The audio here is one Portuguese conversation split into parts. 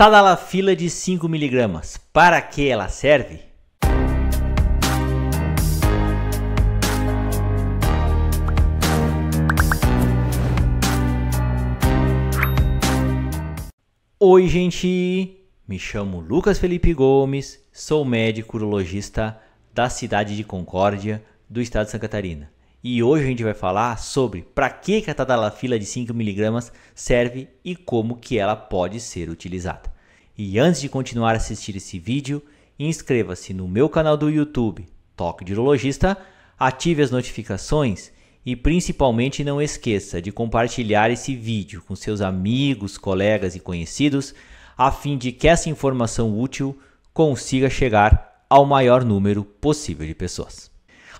Tadalafila de 5 miligramas. para que ela serve? Oi, gente! Me chamo Lucas Felipe Gomes, sou médico urologista da cidade de Concórdia, do estado de Santa Catarina. E hoje a gente vai falar sobre para que a tadalafila de 5mg serve e como que ela pode ser utilizada. E antes de continuar a assistir esse vídeo, inscreva-se no meu canal do YouTube, Toque de Urologista, ative as notificações e principalmente não esqueça de compartilhar esse vídeo com seus amigos, colegas e conhecidos, a fim de que essa informação útil consiga chegar ao maior número possível de pessoas.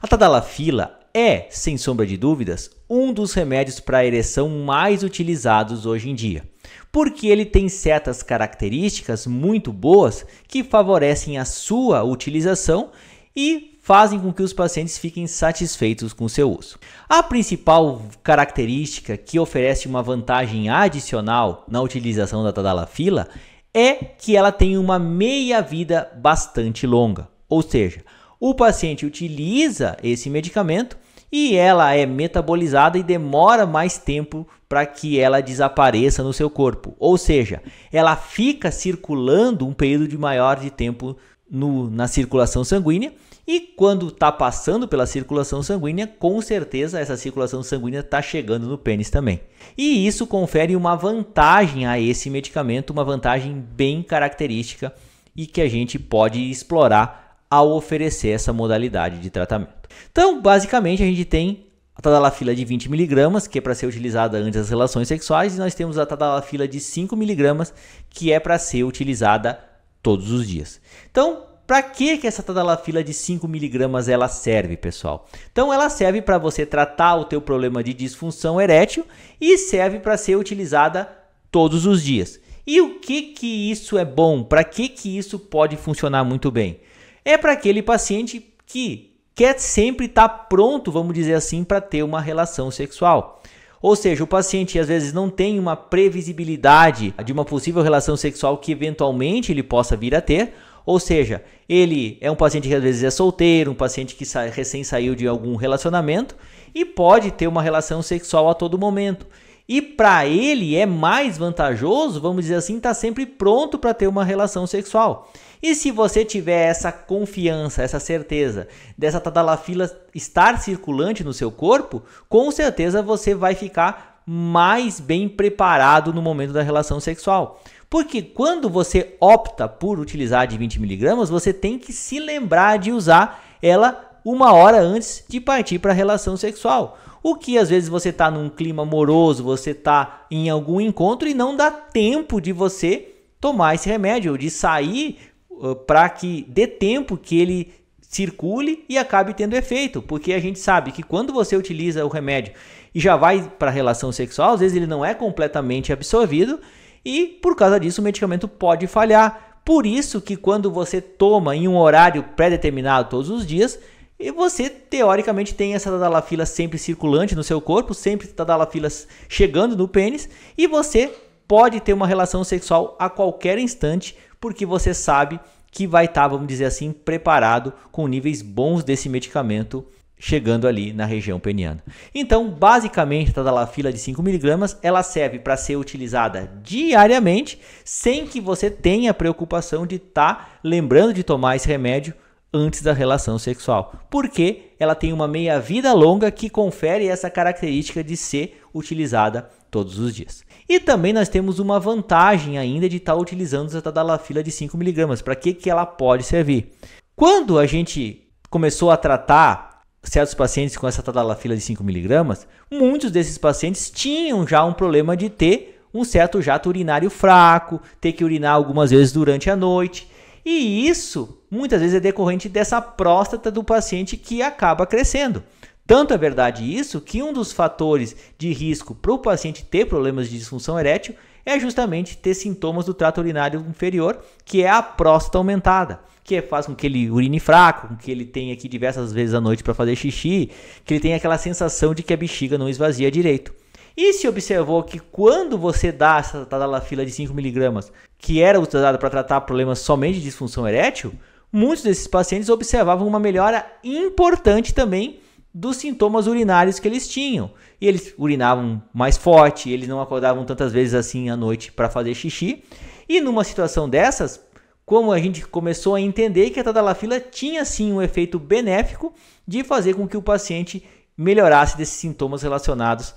A tadalafila é, sem sombra de dúvidas, um dos remédios para ereção mais utilizados hoje em dia, porque ele tem certas características muito boas que favorecem a sua utilização e fazem com que os pacientes fiquem satisfeitos com seu uso. A principal característica que oferece uma vantagem adicional na utilização da tadalafila é que ela tem uma meia-vida bastante longa, ou seja, o paciente utiliza esse medicamento e ela é metabolizada e demora mais tempo para que ela desapareça no seu corpo. Ou seja, ela fica circulando um período de maior de tempo no, na circulação sanguínea e quando está passando pela circulação sanguínea, com certeza essa circulação sanguínea está chegando no pênis também. E isso confere uma vantagem a esse medicamento, uma vantagem bem característica e que a gente pode explorar ao oferecer essa modalidade de tratamento. Então, basicamente, a gente tem a tadalafila de 20 mg, que é para ser utilizada antes das relações sexuais, e nós temos a tadalafila de 5 mg, que é para ser utilizada todos os dias. Então, para que que essa tadalafila de 5 mg ela serve, pessoal? Então, ela serve para você tratar o teu problema de disfunção erétil e serve para ser utilizada todos os dias. E o que que isso é bom? Para que que isso pode funcionar muito bem? é para aquele paciente que quer sempre estar tá pronto, vamos dizer assim, para ter uma relação sexual. Ou seja, o paciente às vezes não tem uma previsibilidade de uma possível relação sexual que eventualmente ele possa vir a ter. Ou seja, ele é um paciente que às vezes é solteiro, um paciente que recém saiu de algum relacionamento e pode ter uma relação sexual a todo momento. E para ele é mais vantajoso, vamos dizer assim, estar tá sempre pronto para ter uma relação sexual. E se você tiver essa confiança, essa certeza dessa tadalafila estar circulante no seu corpo, com certeza você vai ficar mais bem preparado no momento da relação sexual. Porque quando você opta por utilizar de 20 miligramas, você tem que se lembrar de usar ela uma hora antes de partir para a relação sexual. O que às vezes você está num clima amoroso, você está em algum encontro e não dá tempo de você tomar esse remédio, ou de sair uh, para que dê tempo que ele circule e acabe tendo efeito, porque a gente sabe que quando você utiliza o remédio e já vai para a relação sexual, às vezes ele não é completamente absorvido e por causa disso o medicamento pode falhar. Por isso que quando você toma em um horário pré-determinado todos os dias, e você, teoricamente, tem essa tadalafila sempre circulante no seu corpo, sempre tadalafilas chegando no pênis, e você pode ter uma relação sexual a qualquer instante, porque você sabe que vai estar, tá, vamos dizer assim, preparado com níveis bons desse medicamento chegando ali na região peniana. Então, basicamente, a tadalafila de 5mg, ela serve para ser utilizada diariamente, sem que você tenha preocupação de estar tá lembrando de tomar esse remédio antes da relação sexual, porque ela tem uma meia-vida longa que confere essa característica de ser utilizada todos os dias. E também nós temos uma vantagem ainda de estar tá utilizando essa tadalafila de 5mg. Para que, que ela pode servir? Quando a gente começou a tratar certos pacientes com essa tadalafila de 5mg, muitos desses pacientes tinham já um problema de ter um certo jato urinário fraco, ter que urinar algumas vezes durante a noite. E isso muitas vezes é decorrente dessa próstata do paciente que acaba crescendo. Tanto é verdade isso que um dos fatores de risco para o paciente ter problemas de disfunção erétil é justamente ter sintomas do trato urinário inferior, que é a próstata aumentada, que faz com que ele urine fraco, com que ele tenha aqui diversas vezes à noite para fazer xixi, que ele tenha aquela sensação de que a bexiga não esvazia direito. E se observou que quando você dá essa tadalafila de 5mg, que era usada para tratar problemas somente de disfunção erétil, muitos desses pacientes observavam uma melhora importante também dos sintomas urinários que eles tinham. E eles urinavam mais forte, eles não acordavam tantas vezes assim à noite para fazer xixi. E numa situação dessas, como a gente começou a entender que a tadalafila tinha sim um efeito benéfico de fazer com que o paciente melhorasse desses sintomas relacionados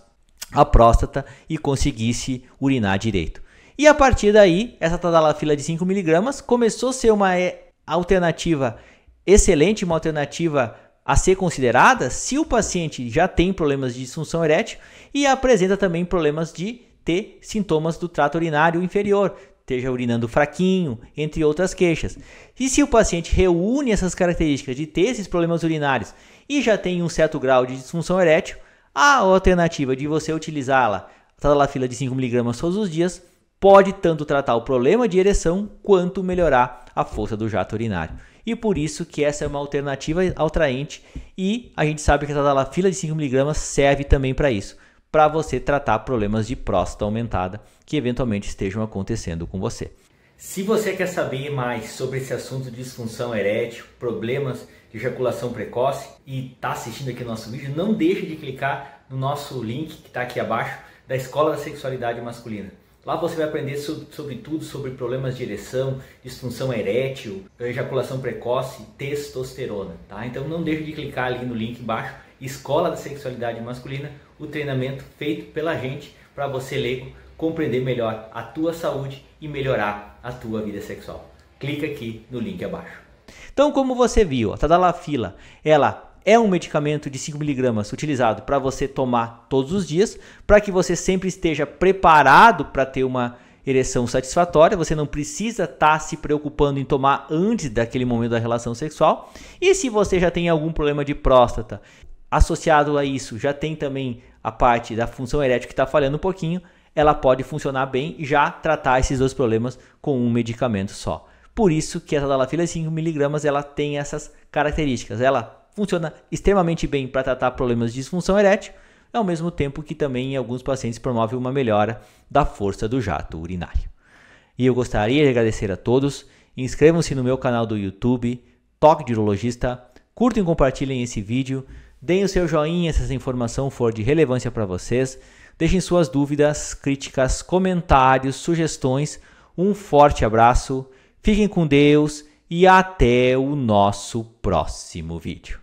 a próstata e conseguisse urinar direito. E a partir daí, essa tadalafila de 5mg começou a ser uma eh, alternativa excelente, uma alternativa a ser considerada se o paciente já tem problemas de disfunção erétil e apresenta também problemas de ter sintomas do trato urinário inferior, esteja urinando fraquinho, entre outras queixas. E se o paciente reúne essas características de ter esses problemas urinários e já tem um certo grau de disfunção erétil, a alternativa de você utilizá-la, fila de 5mg todos os dias, pode tanto tratar o problema de ereção quanto melhorar a força do jato urinário. E por isso que essa é uma alternativa atraente e a gente sabe que a tadalafila de 5mg serve também para isso, para você tratar problemas de próstata aumentada que eventualmente estejam acontecendo com você. Se você quer saber mais sobre esse assunto de disfunção erétil, problemas de ejaculação precoce e está assistindo aqui nosso vídeo, não deixe de clicar no nosso link que está aqui abaixo da Escola da Sexualidade Masculina. Lá você vai aprender sobre, sobre tudo, sobre problemas de ereção, disfunção erétil, ejaculação precoce, testosterona, tá? Então não deixe de clicar ali no link embaixo, Escola da Sexualidade Masculina, o treinamento feito pela gente para você leigo compreender melhor a tua saúde e melhorar a tua vida sexual. Clica aqui no link abaixo. Então, como você viu, a tadalafila, ela é um medicamento de 5mg utilizado para você tomar todos os dias, para que você sempre esteja preparado para ter uma ereção satisfatória, você não precisa estar tá se preocupando em tomar antes daquele momento da relação sexual. E se você já tem algum problema de próstata, associado a isso, já tem também a parte da função erétil que está falhando um pouquinho, ela pode funcionar bem e já tratar esses dois problemas com um medicamento só. Por isso que essa dalafila 5mg ela tem essas características. Ela funciona extremamente bem para tratar problemas de disfunção erétil, ao mesmo tempo que também em alguns pacientes promove uma melhora da força do jato urinário. E eu gostaria de agradecer a todos. Inscrevam-se no meu canal do YouTube, Toque de Urologista. Curtem e compartilhem esse vídeo. Deem o seu joinha se essa informação for de relevância para vocês. Deixem suas dúvidas, críticas, comentários, sugestões. Um forte abraço Fiquem com Deus e até o nosso próximo vídeo.